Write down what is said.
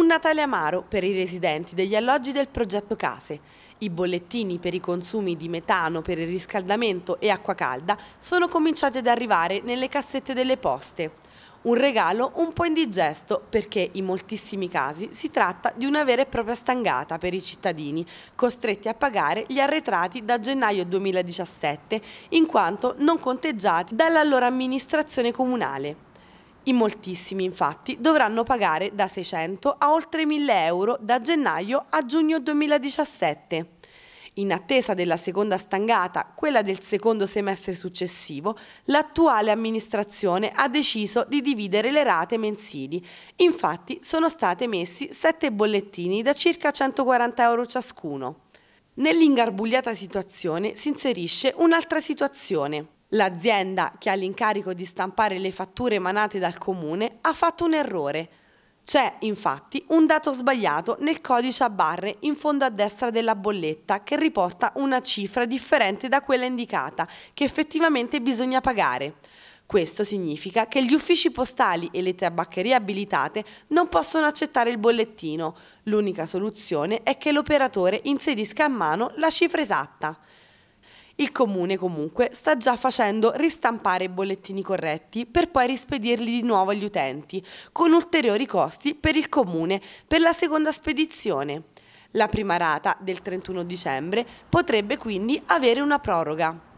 Un Natale amaro per i residenti degli alloggi del progetto Case. I bollettini per i consumi di metano per il riscaldamento e acqua calda sono cominciati ad arrivare nelle cassette delle poste. Un regalo un po' indigesto perché in moltissimi casi si tratta di una vera e propria stangata per i cittadini costretti a pagare gli arretrati da gennaio 2017 in quanto non conteggiati dalla loro amministrazione comunale. In moltissimi, infatti, dovranno pagare da 600 a oltre 1000 euro da gennaio a giugno 2017. In attesa della seconda stangata, quella del secondo semestre successivo, l'attuale amministrazione ha deciso di dividere le rate mensili. Infatti sono state messi sette bollettini da circa 140 euro ciascuno. Nell'ingarbugliata situazione si inserisce un'altra situazione. L'azienda che ha l'incarico di stampare le fatture emanate dal comune ha fatto un errore. C'è infatti un dato sbagliato nel codice a barre in fondo a destra della bolletta che riporta una cifra differente da quella indicata che effettivamente bisogna pagare. Questo significa che gli uffici postali e le tabaccherie abilitate non possono accettare il bollettino. L'unica soluzione è che l'operatore inserisca a mano la cifra esatta. Il comune comunque sta già facendo ristampare i bollettini corretti per poi rispedirli di nuovo agli utenti, con ulteriori costi per il comune per la seconda spedizione. La prima rata del 31 dicembre potrebbe quindi avere una proroga.